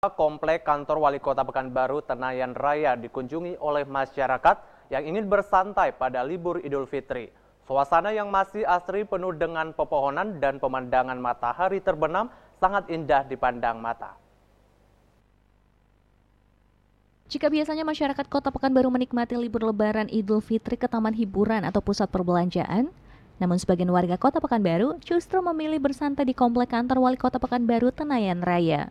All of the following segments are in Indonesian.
Komplek kantor Wali Kota Pekanbaru Tenayan Raya dikunjungi oleh masyarakat yang ingin bersantai pada libur Idul Fitri. Suasana yang masih asri penuh dengan pepohonan dan pemandangan matahari terbenam sangat indah dipandang mata. Jika biasanya masyarakat Kota Pekanbaru menikmati libur Lebaran Idul Fitri ke taman hiburan atau pusat perbelanjaan, namun sebagian warga Kota Pekanbaru justru memilih bersantai di komplek kantor Wali Kota Pekanbaru Tenayan Raya.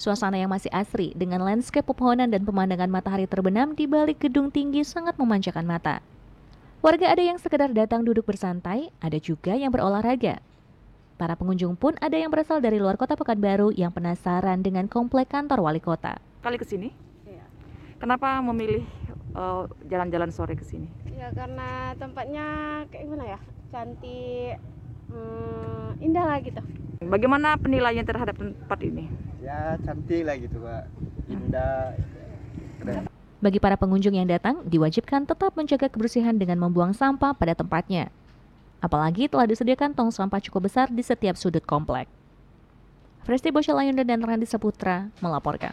Suasana yang masih asri dengan landscape pepohonan dan pemandangan matahari terbenam di balik gedung tinggi sangat memanjakan mata. Warga ada yang sekedar datang duduk bersantai, ada juga yang berolahraga. Para pengunjung pun ada yang berasal dari luar kota Pekanbaru yang penasaran dengan komplek kantor wali kota. Kali ke sini? Iya. Kenapa memilih jalan eh, jalan-jalan sore ke sini? Ya karena tempatnya kayak gimana ya? Cantik, hmm, indah lah gitu. Bagaimana penilaian terhadap tempat ini? Ya cantik lah gitu pak, indah. Keren. Bagi para pengunjung yang datang, diwajibkan tetap menjaga kebersihan dengan membuang sampah pada tempatnya. Apalagi telah disediakan tong sampah cukup besar di setiap sudut komplek. Fresti Bosya Layunda dan Randi Saputra melaporkan.